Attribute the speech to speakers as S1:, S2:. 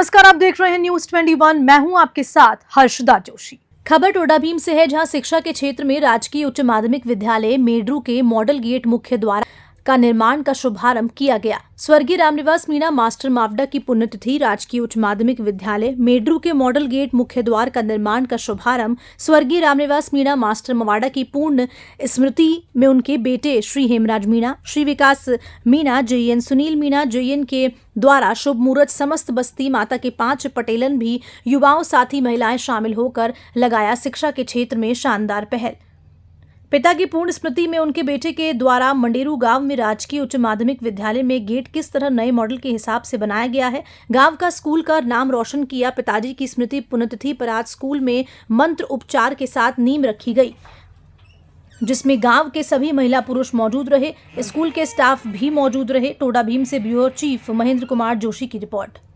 S1: नमस्कार आप देख रहे हैं न्यूज 21 मैं हूं आपके साथ हर्षदा जोशी खबर टोडा भीम से है जहां शिक्षा के क्षेत्र में राजकीय उच्च माध्यमिक विद्यालय मेडरू के मॉडल गेट मुख्य द्वारा का निर्माण का शुभारंभ किया गया स्वर्गीय रामनिवास मीणा मास्टर मावडा की पुण्यतिथि राजकीय उच्च माध्यमिक विद्यालय मेड्रू के मॉडल गेट मुख्य द्वार का निर्माण का शुभारंभ स्वर्गीय रामनिवास मीणा मास्टर मावडा की पूर्ण स्मृति में उनके बेटे श्री हेमराज मीणा श्री विकास मीणा जेएन सुनील मीणा जेएन के द्वारा शुभ मुहूर्त समस्त बस्ती माता के पांच पटेलन भी युवाओं साथी महिलाएं शामिल होकर लगाया शिक्षा के क्षेत्र में शानदार पहल पिता की पूर्ण स्मृति में उनके बेटे के द्वारा मंडेरू गांव में राजकीय उच्च माध्यमिक विद्यालय में गेट किस तरह नए मॉडल के हिसाब से बनाया गया है गांव का स्कूल का नाम रोशन किया पिताजी की स्मृति पुनतिथि पर आज स्कूल में मंत्र उपचार के साथ नींव रखी गई जिसमें गांव के सभी महिला पुरुष मौजूद रहे स्कूल के स्टाफ भी मौजूद रहे टोडा भीम से ब्यूरो चीफ महेंद्र कुमार जोशी की रिपोर्ट